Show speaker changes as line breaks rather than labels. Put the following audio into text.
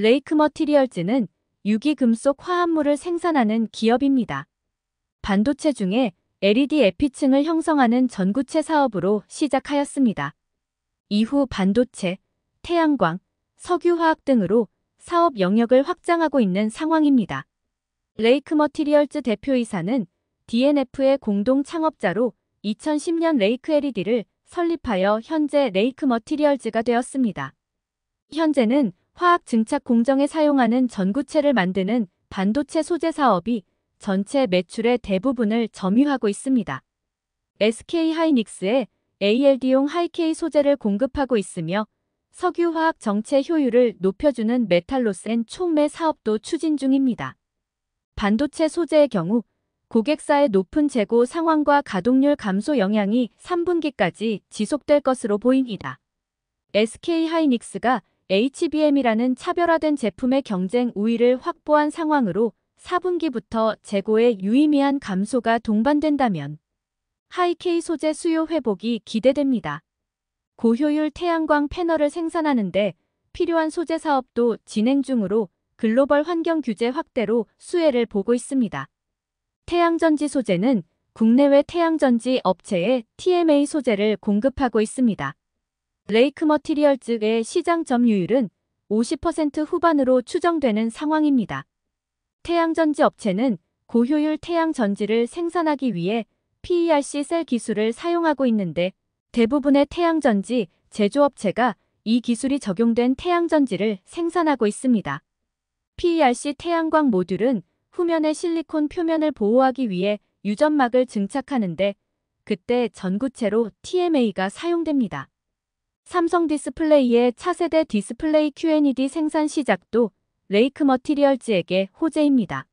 레이크 머티리얼즈는 유기금속 화합물을 생산하는 기업입니다. 반도체 중에 LED 에피층을 형성하는 전구체 사업으로 시작하였습니다. 이후 반도체, 태양광, 석유화학 등으로 사업 영역을 확장하고 있는 상황입니다. 레이크 머티리얼즈 대표이사는 DNF의 공동 창업자로 2010년 레이크 LED를 설립하여 현재 레이크 머티리얼즈가 되었습니다. 현재는 화학 증착 공정에 사용하는 전구체를 만드는 반도체 소재 사업이 전체 매출의 대부분을 점유하고 있습니다. SK하이닉스에 ALD용 하이케이 소재를 공급하고 있으며 석유화학 정체 효율을 높여주는 메탈로 센 촉매 사업도 추진 중입니다. 반도체 소재의 경우 고객사의 높은 재고 상황과 가동률 감소 영향이 3분기까지 지속될 것으로 보입니다. SK하이닉스가 HBM이라는 차별화된 제품의 경쟁 우위를 확보한 상황으로 4분기부터 재고의 유의미한 감소가 동반된다면 하이케이 소재 수요 회복이 기대됩니다. 고효율 태양광 패널을 생산하는데 필요한 소재 사업도 진행 중으로 글로벌 환경 규제 확대로 수혜를 보고 있습니다. 태양전지 소재는 국내외 태양전지 업체에 TMA 소재를 공급하고 있습니다. 레이크 머티리얼즈의 시장 점유율은 50% 후반으로 추정되는 상황입니다. 태양전지 업체는 고효율 태양전지를 생산하기 위해 PERC 셀 기술을 사용하고 있는데 대부분의 태양전지 제조업체가 이 기술이 적용된 태양전지를 생산하고 있습니다. PERC 태양광 모듈은 후면의 실리콘 표면을 보호하기 위해 유전막을 증착하는데 그때 전구체로 TMA가 사용됩니다. 삼성 디스플레이의 차세대 디스플레이 QNED 생산 시작도 레이크 머티리얼즈에게 호재입니다.